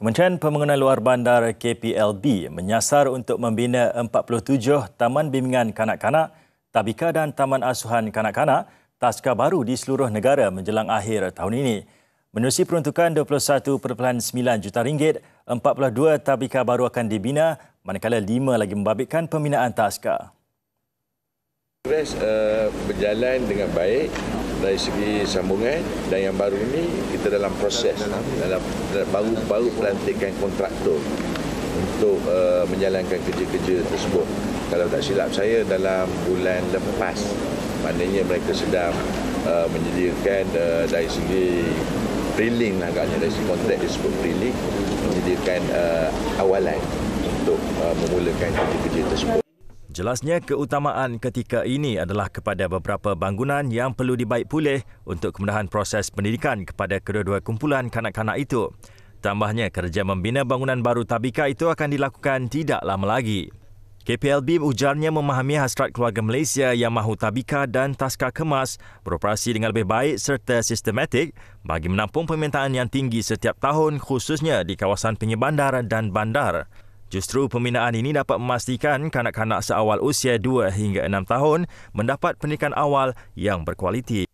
Kementerian Pembangunan Luar Bandar KPLB menyasar untuk membina 47 taman bimbingan kanak-kanak, tabika dan taman asuhan kanak-kanak taska baru di seluruh negara menjelang akhir tahun ini. Menerusi peruntukan 21.9 juta ringgit, 42 tabika baru akan dibina manakala 5 lagi membabitkan pembinaan taska. Progres uh, berjalan dengan baik dari segi sambungan dan yang baru ini kita dalam proses dalam baru-baru pelantikan kontraktor untuk uh, menjalankan kerja-kerja tersebut. Kalau tak silap saya dalam bulan lepas maknanya mereka sedang uh, menyediakan uh, dari segi drilling lah agaknya dari segi kontrak disebut drilling menyediakan uh, awalan untuk uh, memulakan kerja-kerja tersebut. Jelasnya keutamaan ketika ini adalah kepada beberapa bangunan yang perlu dibaik pulih untuk kemudahan proses pendidikan kepada kedua-dua kumpulan kanak-kanak itu. Tambahnya kerja membina bangunan baru tabika itu akan dilakukan tidak lama lagi. KPLB ujarnya memahami hasrat keluarga Malaysia yang mahu tabika dan taska kemas beroperasi dengan lebih baik serta sistematik bagi menampung permintaan yang tinggi setiap tahun khususnya di kawasan pinggir bandar dan bandar. Justru pembinaan ini dapat memastikan kanak-kanak seawal usia 2 hingga 6 tahun mendapat pendidikan awal yang berkualiti.